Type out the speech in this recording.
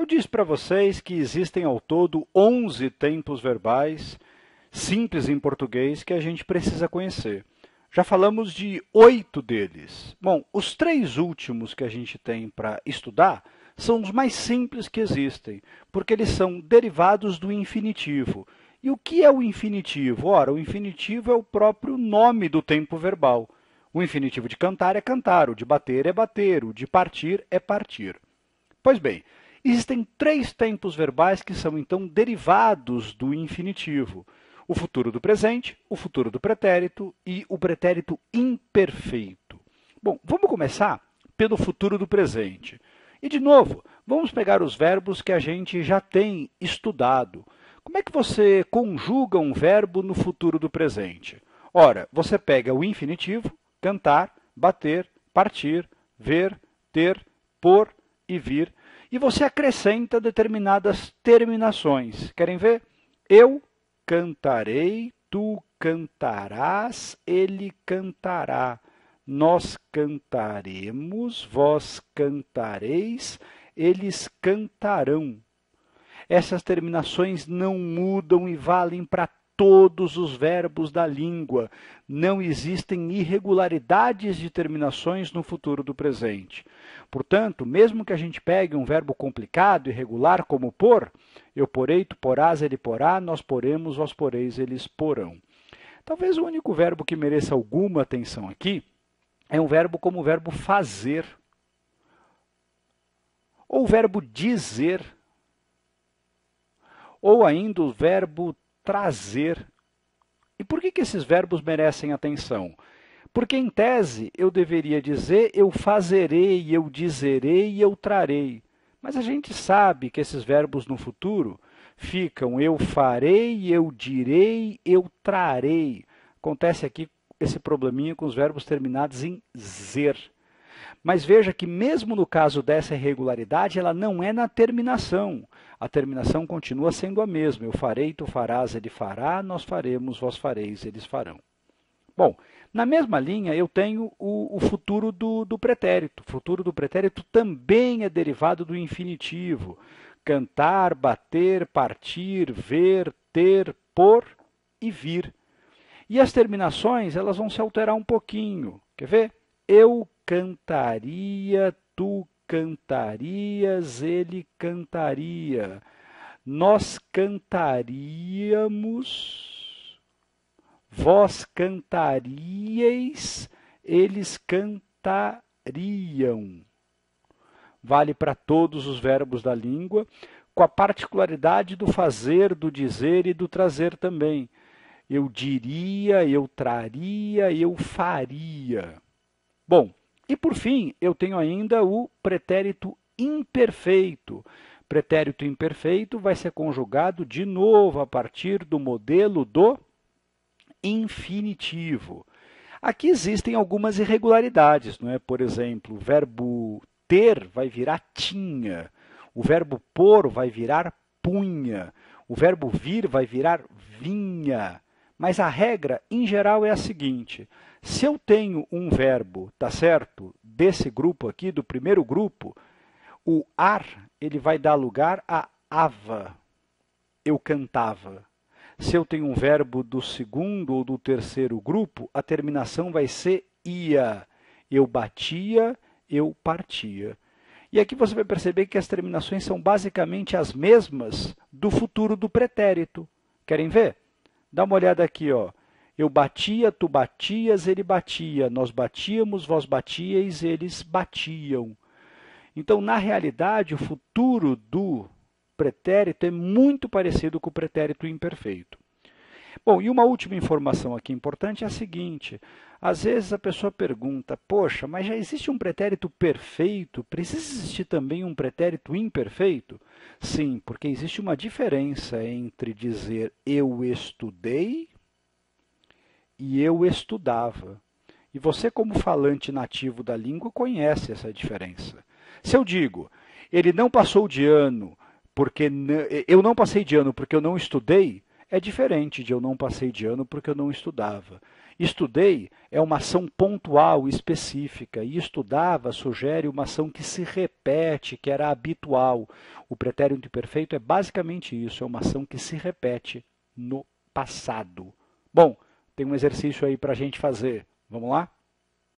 Eu disse para vocês que existem ao todo 11 tempos verbais simples em português que a gente precisa conhecer. Já falamos de oito deles. Bom, os três últimos que a gente tem para estudar são os mais simples que existem, porque eles são derivados do infinitivo. E o que é o infinitivo? Ora, o infinitivo é o próprio nome do tempo verbal. O infinitivo de cantar é cantar, o de bater é bater, o de partir é partir. Pois bem, Existem três tempos verbais que são, então, derivados do infinitivo: o futuro do presente, o futuro do pretérito e o pretérito imperfeito. Bom, vamos começar pelo futuro do presente. E, de novo, vamos pegar os verbos que a gente já tem estudado. Como é que você conjuga um verbo no futuro do presente? Ora, você pega o infinitivo, cantar, bater, partir, ver, ter, pôr e vir e você acrescenta determinadas terminações. Querem ver? Eu cantarei, tu cantarás, ele cantará. Nós cantaremos, vós cantareis, eles cantarão. Essas terminações não mudam e valem para todos os verbos da língua. Não existem irregularidades de terminações no futuro do presente. Portanto, mesmo que a gente pegue um verbo complicado e regular como por, eu porei, tu porás, ele porá, nós poremos, vós poreis, eles porão. Talvez o único verbo que mereça alguma atenção aqui é um verbo como o verbo fazer, ou o verbo dizer, ou ainda o verbo trazer. E por que, que esses verbos merecem atenção? Porque, em tese, eu deveria dizer eu fazerei, eu dizerei, eu trarei. Mas a gente sabe que esses verbos no futuro ficam eu farei, eu direi, eu trarei. Acontece aqui esse probleminha com os verbos terminados em zer. Mas veja que, mesmo no caso dessa irregularidade, ela não é na terminação. A terminação continua sendo a mesma. Eu farei, tu farás, ele fará, nós faremos, vós fareis, eles farão. Bom, na mesma linha, eu tenho o, o futuro do, do pretérito. O futuro do pretérito também é derivado do infinitivo. Cantar, bater, partir, ver, ter, por e vir. E as terminações, elas vão se alterar um pouquinho. Quer ver? Eu cantaria, tu cantarias, ele cantaria. Nós cantaríamos Vós cantaríeis, eles cantariam. Vale para todos os verbos da língua, com a particularidade do fazer, do dizer e do trazer também. Eu diria, eu traria, eu faria. Bom, e por fim, eu tenho ainda o pretérito imperfeito. Pretérito imperfeito vai ser conjugado de novo a partir do modelo do infinitivo. Aqui existem algumas irregularidades, não é? Por exemplo, o verbo ter vai virar tinha, o verbo pôr vai virar punha, o verbo vir vai virar vinha. Mas a regra, em geral, é a seguinte: se eu tenho um verbo, tá certo? Desse grupo aqui, do primeiro grupo, o ar ele vai dar lugar a ava, eu cantava. Se eu tenho um verbo do segundo ou do terceiro grupo, a terminação vai ser ia. Eu batia, eu partia. E aqui você vai perceber que as terminações são basicamente as mesmas do futuro do pretérito. Querem ver? Dá uma olhada aqui, ó. Eu batia, tu batias, ele batia. Nós batíamos, vós batíeis, eles batiam. Então, na realidade, o futuro do pretérito é muito parecido com o pretérito imperfeito. Bom, e uma última informação aqui importante é a seguinte: às vezes a pessoa pergunta, poxa, mas já existe um pretérito perfeito? Precisa existir também um pretérito imperfeito? Sim, porque existe uma diferença entre dizer eu estudei e eu estudava. E você, como falante nativo da língua, conhece essa diferença. Se eu digo, ele não passou de ano porque eu não passei de ano porque eu não estudei, é diferente de eu não passei de ano porque eu não estudava. Estudei é uma ação pontual, específica, e estudava sugere uma ação que se repete, que era habitual. O pretérito imperfeito é basicamente isso, é uma ação que se repete no passado. Bom, tem um exercício aí para a gente fazer. Vamos lá?